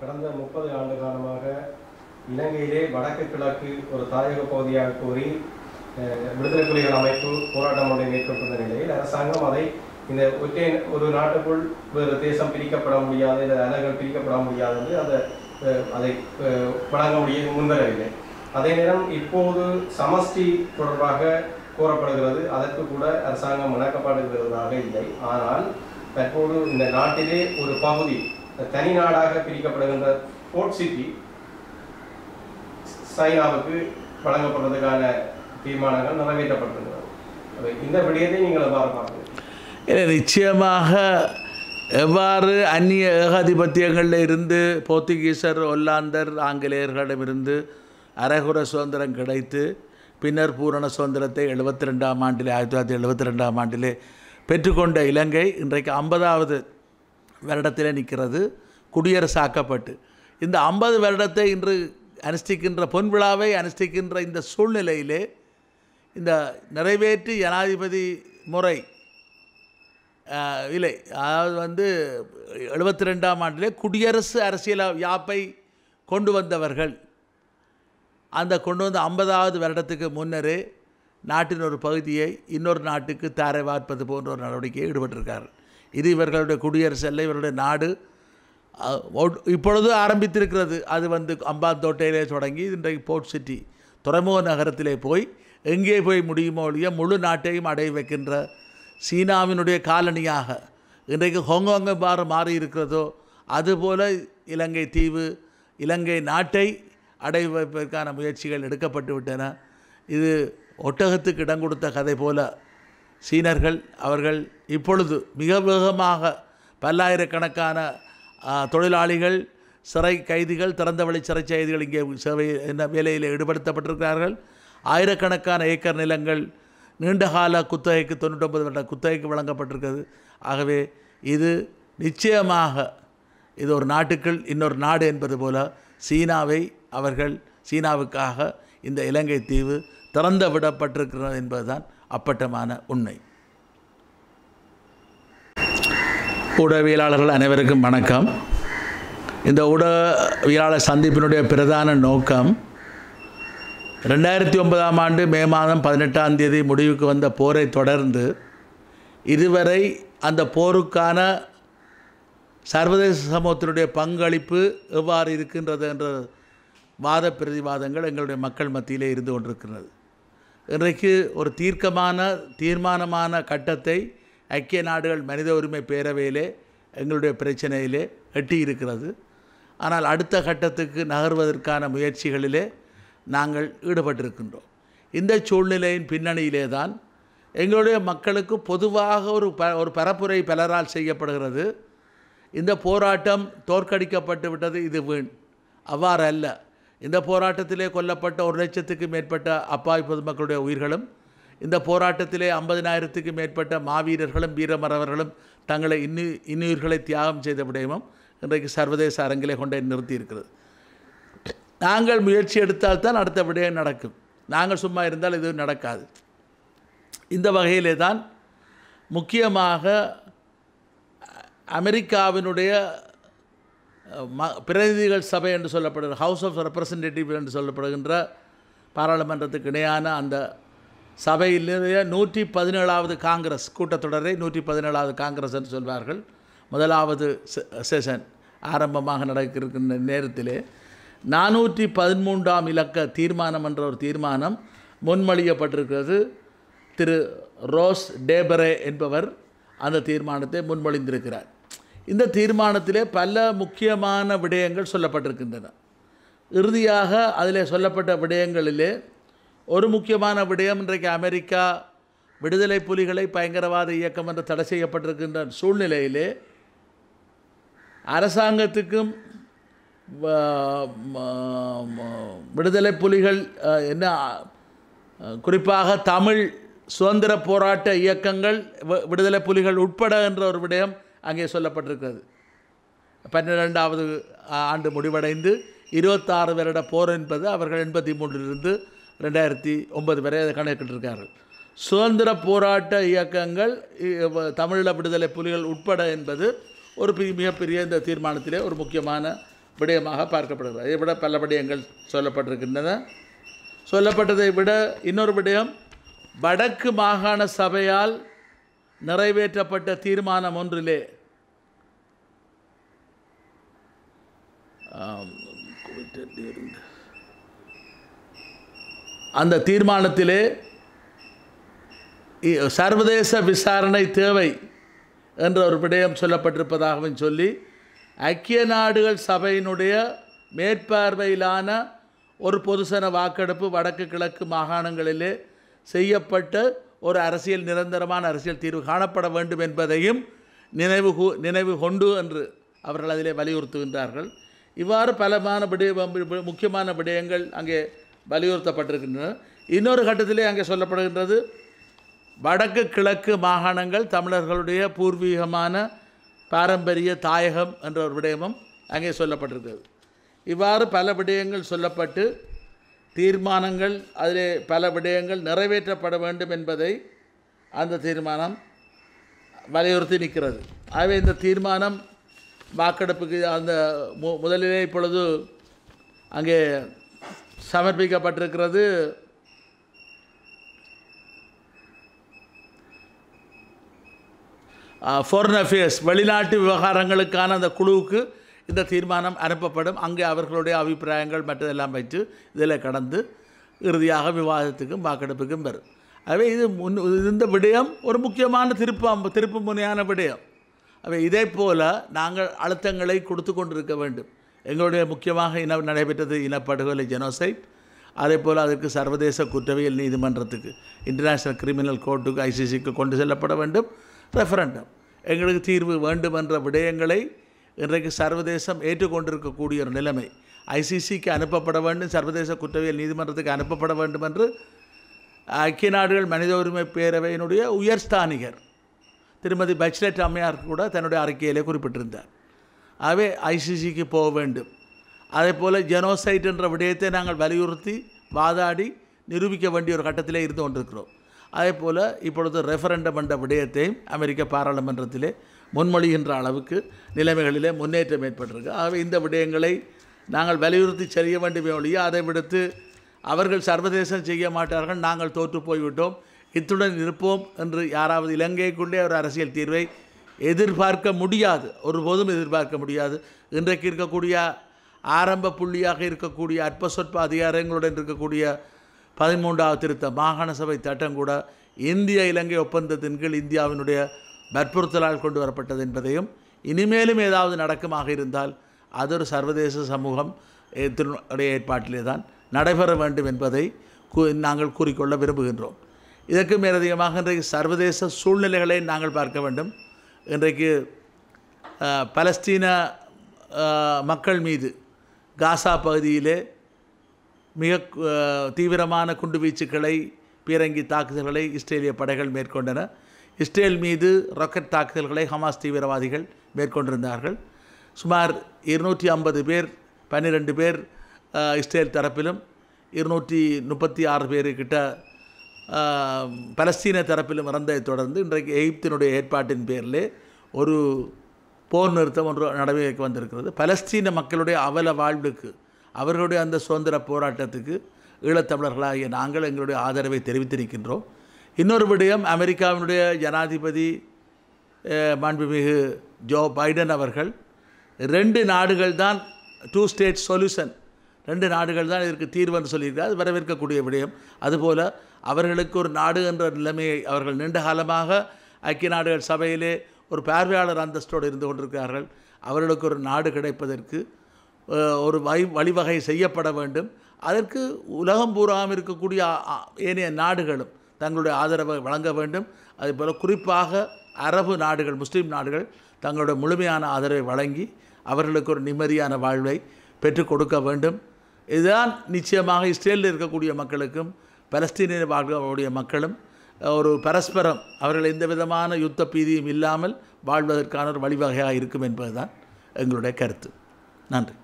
கடந்த முப்பது ஆண்டு காலமாக இலங்கையிலே வடக்கு கிழக்கு ஒரு தாயக பகுதியாக கூறி விடுதலை புலிகள் அமைப்பு போராட்டம் ஒன்றை மேற்கொண்டிருந்த நிலையில் அரசாங்கம் அதை இந்த ஒற்றை ஒரு நாட்டுக்குள் வேறு தேசம் பிரிக்கப்பட முடியாது இந்த அலகுகள் பிரிக்கப்பட முடியாது என்று அந்த அதை வழங்க முடிய முன்வரவில்லை அதே நேரம் இப்போது சமஷ்டி தொடர்பாக கூறப்படுகிறது அதற்கு கூட அரசாங்கம் இணக்கப்படுகிறதாக இல்லை ஆனால் தற்போது இந்த நாட்டிலே ஒரு பகுதி தனி நாடாக பிரிக்கப்படுகின்ற போர்ட் சிட்டி சைனாவுக்கு வழங்கப்படுறதுக்கான தீர்மானங்கள் நிறைவேற்றப்பட்டிருக்கிறது இந்த விடயத்தை நீங்கள் எவ்வாறு பார்க்கிறீர்கள் நிச்சயமாக எவ்வாறு அந்நிய ஏகாதிபத்தியங்களில் இருந்து போர்த்துகீசர் ஒல்லாந்தர் ஆங்கிலேயர்களிடமிருந்து அரைகுற சுதந்திரம் கிடைத்து பின்னர் பூரண சுதந்திரத்தை எழுபத்தி ரெண்டாம் ஆண்டிலே ஆயிரத்தி தொள்ளாயிரத்தி எழுபத்தி ரெண்டாம் ஆண்டிலே பெற்றுக்கொண்ட இலங்கை இன்றைக்கு ஐம்பதாவது வருடத்திலே நிற்கிறது குடியரசு ஆக்கப்பட்டு இந்த ஐம்பது வருடத்தை இன்று அனுஷ்டிக்கின்ற பொன் விழாவை அனுஷ்டிக்கின்ற இந்த சூழ்நிலையிலே இந்த நிறைவேற்று ஜனாதிபதி முறை இல்லை அதாவது வந்து எழுபத்தி ரெண்டாம் ஆண்டிலே குடியரசு அரசியல் யாப்பை கொண்டு வந்தவர்கள் அந்த கொண்டு வந்த ஐம்பதாவது வருடத்துக்கு முன்னரே நாட்டின் ஒரு பகுதியை இன்னொரு நாட்டுக்கு தாரை வார்ப்பது போன்ற ஒரு நடவடிக்கையை ஈடுபட்டிருக்கார் இது இவர்களுடைய குடியரசு அல்ல இவருடைய நாடு இப்பொழுது ஆரம்பித்திருக்கிறது அது வந்து அம்பாந்தோட்டையிலே தொடங்கி இன்றைக்கு போர்ட் சிட்டி துறைமுக நகரத்திலே போய் எங்கே போய் முடியுமோ ஒழிய முழு நாட்டையும் அடைய வைக்கின்ற சீனாவினுடைய காலனியாக இன்றைக்கு ஹாங்காங் பாறு மாறி இருக்கிறதோ அதுபோல் இலங்கை தீவு இலங்கை நாட்டை அடைய வைப்பதற்கான முயற்சிகள் எடுக்கப்பட்டு விட்டன இது ஒட்டகத்துக்கு இடம் கொடுத்த கதை போல் சீனர்கள் அவர்கள் இப்பொழுது மிக வேகமாக பல்லாயிரக்கணக்கான தொழிலாளிகள் சிறை கைதிகள் வழி சிறை செய்திகள் இங்கே சேவை என்ன வேலையில் ஈடுபடுத்தப்பட்டிருக்கிறார்கள் ஆயிரக்கணக்கான ஏக்கர் நிலங்கள் நீண்டகால குத்தகைக்கு ஒன்பது வருட குத்தகைக்கு வழங்கப்பட்டிருக்கிறது ஆகவே இது நிச்சயமாக இது ஒரு நாட்டுக்குள் இன்னொரு நாடு என்பது போல சீனாவை அவர்கள் சீனாவுக்காக இந்த இலங்கை தீவு திறந்து விடப்பட்டிருக்கிறது என்பதுதான் அப்பட்டமான உண்மை ஊடகவியலாளர்கள் அனைவருக்கும் வணக்கம் இந்த ஊடகவியலாளர் சந்திப்பினுடைய பிரதான நோக்கம் ரெண்டாயிரத்தி ஒன்பதாம் ஆண்டு மே மாதம் பதினெட்டாம் தேதி முடிவுக்கு வந்த போரை தொடர்ந்து இதுவரை அந்த போருக்கான சர்வதேச சமூகத்தினுடைய பங்களிப்பு எவ்வாறு இருக்கின்றது என்ற வாத பிரதிவாதங்கள் எங்களுடைய மக்கள் மத்தியிலே இருந்து கொண்டிருக்கிறது இன்றைக்கு ஒரு தீர்க்கமான தீர்மானமான கட்டத்தை ஐக்கிய நாடுகள் மனித உரிமை பேரவையிலே எங்களுடைய பிரச்சனையிலே இருக்கிறது ஆனால் அடுத்த கட்டத்துக்கு நகர்வதற்கான முயற்சிகளிலே நாங்கள் ஈடுபட்டிருக்கின்றோம் இந்த சூழ்நிலையின் பின்னணியிலே தான் எங்களுடைய மக்களுக்கு பொதுவாக ஒரு ப ஒரு பரப்புரை பலரால் செய்யப்படுகிறது இந்த போராட்டம் தோற்கடிக்கப்பட்டு விட்டது இது வீண் அவ்வாறல்ல இந்த போராட்டத்திலே கொல்லப்பட்ட ஒரு லட்சத்துக்கு மேற்பட்ட அப்பாவி பொதுமக்களுடைய உயிர்களும் இந்த போராட்டத்திலே ஐம்பதினாயிரத்துக்கு மேற்பட்ட மாவீரர்களும் வீரமரவர்களும் தங்களை இன்னு இன்னுயிர்களை தியாகம் செய்த விடயமும் இன்றைக்கு சர்வதேச அரங்கிலே கொண்டே நிறுத்தி இருக்கிறது நாங்கள் முயற்சி எடுத்தால் தான் அடுத்த விடயம் நடக்கும் நாங்கள் சும்மா இருந்தால் எதுவும் நடக்காது இந்த வகையிலே தான் முக்கியமாக அமெரிக்காவினுடைய ம பிரதிநிதிகள் சபை என்று சொல்லப்படுகிற ஹவுஸ் ஆஃப் ரெப்ரசன்டேட்டிவ் என்று சொல்லப்படுகின்ற பாராளுமன்றத்துக்கு இணையான அந்த சபையிலேயே நூற்றி பதினேழாவது காங்கிரஸ் கூட்டத்தொடரை நூற்றி பதினேழாவது காங்கிரஸ் என்று சொல்வார்கள் முதலாவது செஷன் ஆரம்பமாக நடக்கிற நேரத்திலே நானூற்றி பதிமூன்றாம் இலக்க தீர்மானம் என்ற ஒரு தீர்மானம் முன்மொழியப்பட்டிருக்கிறது திரு ரோஸ் டேபரே என்பவர் அந்த தீர்மானத்தை முன்மொழிந்திருக்கிறார் இந்த தீர்மானத்திலே பல முக்கியமான விடயங்கள் சொல்லப்பட்டிருக்கின்றன இறுதியாக அதில் சொல்லப்பட்ட விடயங்களிலே ஒரு முக்கியமான விடயம் இன்றைக்கு அமெரிக்கா விடுதலை புலிகளை பயங்கரவாத இயக்கம் என்று தடை செய்யப்பட்டிருக்கின்ற சூழ்நிலையிலே அரசாங்கத்துக்கும் விடுதலை புலிகள் என்ன குறிப்பாக தமிழ் சுதந்திர போராட்ட இயக்கங்கள் விடுதலை புலிகள் உட்பட என்ற ஒரு விடயம் அங்கே சொல்லப்பட்டிருக்கிறது பன்னிரெண்டாவது ஆண்டு முடிவடைந்து இருபத்தாறு வருட போர் என்பது அவர்கள் எண்பத்தி மூன்றிலிருந்து ரெண்டாயிரத்தி ஒன்பது வரை அதை கணக்கிட்டிருக்கார்கள் சுதந்திர போராட்ட இயக்கங்கள் தமிழீழ விடுதலை புலிகள் உட்பட என்பது ஒரு மிகப்பெரிய இந்த தீர்மானத்திலே ஒரு முக்கியமான விடயமாக பார்க்கப்படுகிறது அதை விட பல விடயங்கள் சொல்லப்பட்டிருக்கின்றன சொல்லப்பட்டதை விட இன்னொரு விடயம் வடக்கு மாகாண சபையால் நிறைவேற்றப்பட்ட தீர்மானம் ஒன்றிலே அந்த தீர்மானத்திலே சர்வதேச விசாரணை தேவை என்ற ஒரு விடயம் சொல்லப்பட்டிருப்பதாகவும் சொல்லி ஐக்கிய நாடுகள் சபையினுடைய மேற்பார்வையிலான ஒரு பொதுசன வாக்கெடுப்பு வடக்கு கிழக்கு மாகாணங்களிலே செய்யப்பட்ட ஒரு அரசியல் நிரந்தரமான அரசியல் தீர்வு காணப்பட வேண்டும் என்பதையும் நினைவு நினைவு கொண்டு என்று அவர்கள் அதிலே வலியுறுத்துகின்றார்கள் இவ்வாறு பலமான விடய முக்கியமான விடயங்கள் அங்கே வலியுறுத்தப்பட்டிருக்கின்றன இன்னொரு கட்டத்திலே அங்கே சொல்லப்படுகின்றது வடக்கு கிழக்கு மாகாணங்கள் தமிழர்களுடைய பூர்வீகமான பாரம்பரிய தாயகம் என்ற ஒரு விடயமும் அங்கே சொல்லப்பட்டிருக்கிறது இவ்வாறு பல விடயங்கள் சொல்லப்பட்டு தீர்மானங்கள் அதிலே பல விடயங்கள் நிறைவேற்றப்பட வேண்டும் என்பதை அந்த தீர்மானம் வலியுறுத்தி நிற்கிறது ஆகவே இந்த தீர்மானம் வாக்கெடுப்புக்கு அந்த மு முதலிலே இப்பொழுது அங்கே சமர்ப்பிக்கப்பட்டிருக்கிறது ஃபாரின் அஃபேர்ஸ் வெளிநாட்டு விவகாரங்களுக்கான அந்த குழுவுக்கு இந்த தீர்மானம் அனுப்பப்படும் அங்கே அவர்களுடைய அபிப்பிராயங்கள் மற்றதெல்லாம் வைத்து இதில் கடந்து இறுதியாக விவாதத்துக்கும் வாக்கெடுப்புக்கும் வரும் ஆகவே இது முன் இந்த விடயம் ஒரு முக்கியமான திருப்பம் திருப்பு முனையான விடயம் அவை இதே போல் நாங்கள் அழுத்தங்களை கொடுத்து கொண்டிருக்க வேண்டும் எங்களுடைய முக்கியமாக இன நடைபெற்றது இனப்படுகொலை ஜெனோசைட் அதே போல் அதற்கு சர்வதேச குற்றவியல் நீதிமன்றத்துக்கு இன்டர்நேஷ்னல் கிரிமினல் கோர்ட்டுக்கு ஐசிசிக்கு கொண்டு செல்லப்பட வேண்டும் ரெஃபரண்டம் எங்களுக்கு தீர்வு வேண்டும் என்ற விடயங்களை இன்றைக்கு சர்வதேசம் ஏற்றுக்கொண்டிருக்கக்கூடிய ஒரு நிலைமை ஐசிசிக்கு அனுப்பப்பட வேண்டும் சர்வதேச குற்றவியல் நீதிமன்றத்துக்கு அனுப்பப்பட வேண்டும் என்று ஐக்கிய நாடுகள் மனித உரிமை பேரவையினுடைய உயர்ஸ்தானிகர் திருமதி பச்லெட் அம்மையார் கூட தன்னுடைய அறிக்கையிலே குறிப்பிட்டிருந்தார் ஆகவே ஐசிசிக்கு போக வேண்டும் அதே போல் ஜெனோசைட் என்ற விடயத்தை நாங்கள் வலியுறுத்தி வாதாடி நிரூபிக்க வேண்டிய ஒரு கட்டத்திலே இருந்து கொண்டிருக்கிறோம் அதே போல் இப்பொழுது ரெஃபரண்டம் என்ற விடயத்தையும் அமெரிக்க பாராளுமன்றத்திலே முன்மொழிகின்ற அளவுக்கு நிலைமைகளிலே முன்னேற்றம் ஏற்பட்டிருக்கு ஆகவே இந்த விடயங்களை நாங்கள் வலியுறுத்தி செய்ய வேண்டுமே ஒழிய அதை விடுத்து அவர்கள் சர்வதேசம் செய்ய மாட்டார்கள் நாங்கள் தோற்று போய்விட்டோம் இத்துடன் இருப்போம் என்று யாராவது இலங்கைக்குள்ளே ஒரு அரசியல் தீர்வை எதிர்பார்க்க முடியாது ஒருபோதும் எதிர்பார்க்க முடியாது இன்றைக்கு இருக்கக்கூடிய ஆரம்ப புள்ளியாக இருக்கக்கூடிய அற்ப சொற்ப அதிகாரங்களுடன் இருக்கக்கூடிய பதிமூன்றாவது திருத்த மாகாண சபை தட்டம் கூட இந்திய இலங்கை ஒப்பந்தத்தின் கீழ் இந்தியாவினுடைய வற்புறுத்தலால் கொண்டு வரப்பட்டது என்பதையும் இனிமேலும் ஏதாவது நடக்குமாக இருந்தால் அது ஒரு சர்வதேச சமூகம் ஏற்பாட்டிலே தான் நடைபெற வேண்டும் என்பதை நாங்கள் கூறிக்கொள்ள விரும்புகின்றோம் இதற்கு மேலதிகமாக இன்றைக்கு சர்வதேச சூழ்நிலைகளை நாங்கள் பார்க்க வேண்டும் இன்றைக்கு பலஸ்தீன மக்கள் மீது காசா பகுதியிலே மிக தீவிரமான குண்டுவீச்சுக்களை பீரங்கி தாக்குதல்களை இஸ்ரேலிய படைகள் மேற்கொண்டன இஸ்ரேல் மீது ராக்கெட் தாக்குதல்களை ஹமாஸ் தீவிரவாதிகள் மேற்கொண்டிருந்தார்கள் சுமார் இருநூற்றி ஐம்பது பேர் பன்னிரெண்டு பேர் இஸ்ரேல் தரப்பிலும் இருநூற்றி முப்பத்தி ஆறு பேருக்கிட்ட பலஸ்தீன தரப்பிலும் இறந்ததை தொடர்ந்து இன்றைக்கு எகிப்தினுடைய ஏற்பாட்டின் பேரில் ஒரு போர் நிறுத்தம் ஒன்று நடைமுறைக்கு வந்திருக்கிறது பலஸ்தீன மக்களுடைய அவல வாழ்வுக்கு அவர்களுடைய அந்த சுதந்திர போராட்டத்துக்கு ஈழத்தமிழர்களாகிய நாங்கள் எங்களுடைய ஆதரவை தெரிவித்திருக்கின்றோம் இன்னொரு விடயம் அமெரிக்காவினுடைய ஜனாதிபதி மாண்புமிகு ஜோ பைடன் அவர்கள் ரெண்டு நாடுகள் தான் டூ ஸ்டேட் சொல்யூஷன் ரெண்டு நாடுகள் தான் இதற்கு தீர்வுன்னு சொல்லியிருக்கார் அது வரவேற்கக்கூடிய விடயம் அதுபோல் அவர்களுக்கு ஒரு நாடு என்ற நிலைமையை அவர்கள் நீண்ட காலமாக ஐக்கிய நாடுகள் சபையிலே ஒரு பார்வையாளர் அந்தஸ்தோடு இருந்து கொண்டிருக்கிறார்கள் அவர்களுக்கு ஒரு நாடு கிடைப்பதற்கு ஒரு வழி வழிவகை செய்யப்பட வேண்டும் அதற்கு உலகம் பூராமல் இருக்கக்கூடிய ஏனைய நாடுகளும் தங்களுடைய ஆதரவை வழங்க வேண்டும் அதுபோல் குறிப்பாக அரபு நாடுகள் முஸ்லீம் நாடுகள் தங்களுடைய முழுமையான ஆதரவை வழங்கி அவர்களுக்கு ஒரு நிம்மதியான வாழ்வை பெற்றுக் கொடுக்க வேண்டும் இதுதான் நிச்சயமாக இஸ்ரேலில் இருக்கக்கூடிய மக்களுக்கும் பலஸ்தீனிய வாழ்க்கக்கூடிய மக்களும் ஒரு பரஸ்பரம் அவர்கள் எந்த விதமான யுத்த பீதியும் இல்லாமல் வாழ்வதற்கான ஒரு வழிவகையாக இருக்கும் என்பதுதான் எங்களுடைய கருத்து நன்றி